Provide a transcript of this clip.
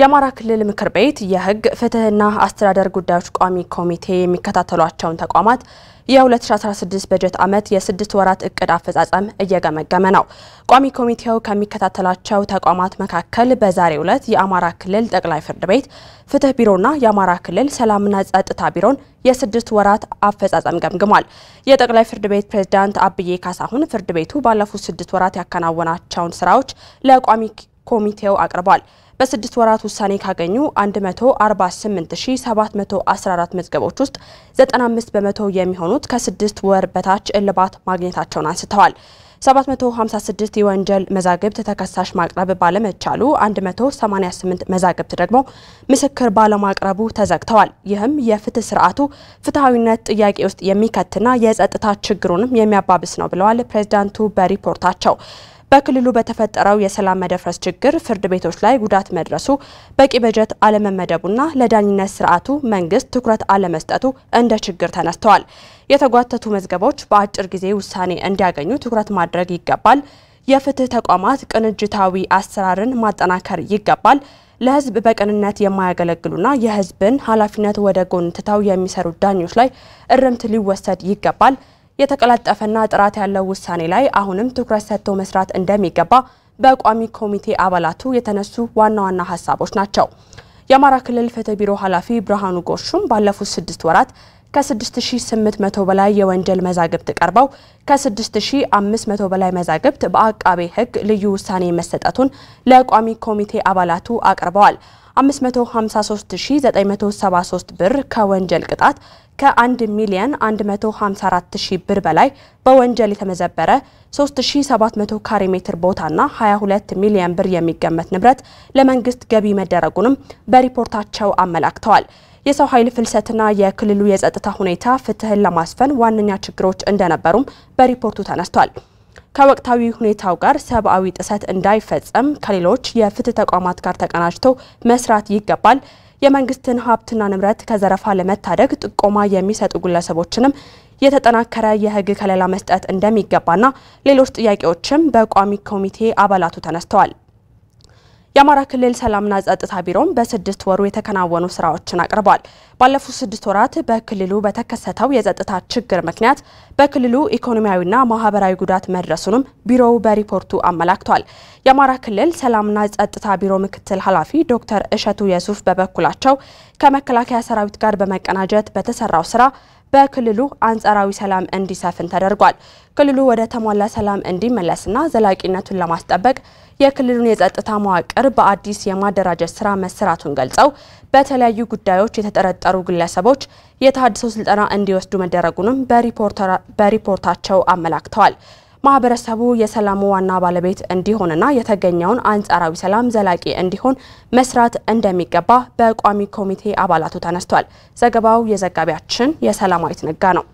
የአማራ ክልል ምክር ቤት የህግ ፍትህና አስተዳደር ጉዳዮች ቋሚ ኮሚቴ የሚከታተሏቸውን ተቋማት የ2016 በጀት ዓመት የስድስት ወራት እቅድ አፈጻጸም እየገመገመ ነው። ቋሚ ኮሚቴው ከሚከታተላቸው ተቋማት መካከል በዛሬው ዕለት የአማራ ክልል ጠቅላይ ፍርድ ቤት፣ ፍትህ ቢሮና የአማራ ክልል ሰላምና ጸጥታ ቢሮን የስድስት ወራት አፈጻጸም ገምግሟል። የጠቅላይ ፍርድ ቤት ፕሬዝዳንት አብዬ ካሳሁን ፍርድ ቤቱ ባለፉት ስድስት ወራት ያከናወናቸውን ስራዎች ለቋሚ ኮሚቴው አቅርቧል። በስድስት ወራት ውሳኔ ካገኙ 148714 መዝገቦች ውስጥ 95 በመቶ የሚሆኑት ከስድስት ወር በታች እልባት ማግኘታቸውን አንስተዋል። 756 የወንጀል መዛግብት ተከሳሽ ማቅረብ ባለመቻሉ 188 መዛግብት ደግሞ ምስክር ባለማቅረቡ ተዘግተዋል። ይህም የፍትህ ስርዓቱ ፍትሐዊነት ጥያቄ ውስጥ የሚከትና የጸጥታ ችግሩንም የሚያባብስ ነው ብለዋል ፕሬዚዳንቱ በሪፖርታቸው። በክልሉ በተፈጠረው የሰላም መደፍረስ ችግር ፍርድ ቤቶች ላይ ጉዳት መድረሱ፣ በቂ በጀት አለመመደቡና ለዳኝነት ስርዓቱ መንግስት ትኩረት አለመስጠቱ እንደ ችግር ተነስተዋል። የተጓተቱ መዝገቦች በአጭር ጊዜ ውሳኔ እንዲያገኙ ትኩረት ማድረግ ይገባል። የፍትህ ተቋማት ቅንጅታዊ አሰራርን ማጠናከር ይገባል። ለህዝብ በቅንነት የማያገለግሉና የህዝብን ኃላፊነት ወደ ጎን ትተው የሚሰሩ ዳኞች ላይ እርምት ሊወሰድ ይገባል። የተቀላጠፈና ጥራት ያለው ውሳኔ ላይ አሁንም ትኩረት ሰጥቶ መስራት እንደሚገባ በቋሚ ኮሚቴ አባላቱ የተነሱ ዋና ዋና ሀሳቦች ናቸው። የአማራ ክልል ፍትህ ቢሮ ኃላፊ ብርሃኑ ጎሹም ባለፉት ስድስት ወራት ከ6800 በላይ የወንጀል መዛግብት ቀርበው ከ6500 በላይ መዛግብት በአቃቤ ሕግ ልዩ ውሳኔ መሰጠቱን ለቋሚ ኮሚቴ አባላቱ አቅርበዋል። 553973 ብር ከወንጀል ቅጣት ከ1 ሚሊዮን 154 ሺህ ብር በላይ በወንጀል የተመዘበረ 3700 ካሬ ሜትር ቦታና 22 ሚሊዮን ብር የሚገመት ንብረት ለመንግስት ገቢ መደረጉንም በሪፖርታቸው አመላክተዋል። የሰው ኃይል ፍልሰትና የክልሉ የጸጥታ ሁኔታ ፍትህን ለማስፈን ዋነኛ ችግሮች እንደነበሩም በሪፖርቱ ተነስቷል። ከወቅታዊ ሁኔታው ጋር ሰብአዊ ጥሰት እንዳይፈጸም ከሌሎች የፍትህ ተቋማት ጋር ተቀናጅቶ መስራት ይገባል። የመንግስትን ሀብትና ንብረት ከዘረፋ ለመታደግ ጥቆማ የሚሰጡ ግለሰቦችንም የተጠናከረ የህግ ከለላ መስጠት እንደሚገባና ሌሎች ጥያቄዎችም በቋሚ ኮሚቴ አባላቱ ተነስተዋል። የአማራ ክልል ሰላምና ጸጥታ ቢሮም በስድስት ወሩ የተከናወኑ ስራዎችን አቅርቧል። ባለፉት ስድስት ወራት በክልሉ በተከሰተው የጸጥታ ችግር ምክንያት በክልሉ ኢኮኖሚያዊና ማህበራዊ ጉዳት መድረሱንም ቢሮው በሪፖርቱ አመላክቷል። የአማራ ክልል ሰላምና ጸጥታ ቢሮ ምክትል ኃላፊ ዶክተር እሸቱ የሱፍ በበኩላቸው ከመከላከያ ሰራዊት ጋር በመቀናጀት በተሰራው ስራ በክልሉ አንጻራዊ ሰላም እንዲሰፍን ተደርጓል። ክልሉ ወደ ተሟላ ሰላም እንዲመለስና ዘላቂነቱን ለማስጠበቅ የክልሉን የጸጥታ መዋቅር በአዲስ የማደራጀት ስራ መሰራቱን ገልጸው በተለያዩ ጉዳዮች የተጠረጠሩ ግለሰቦች የታድሶ ስልጠና እንዲወስዱ መደረጉንም በሪፖርታቸው አመላክተዋል። ማህበረሰቡ የሰላሙ ዋና ባለቤት እንዲሆንና የተገኘውን አንጻራዊ ሰላም ዘላቂ እንዲሆን መስራት እንደሚገባ በቋሚ ኮሚቴ አባላቱ ተነስቷል። ዘገባው የዘጋቢያችን የሰላማዊት ነጋ ነው።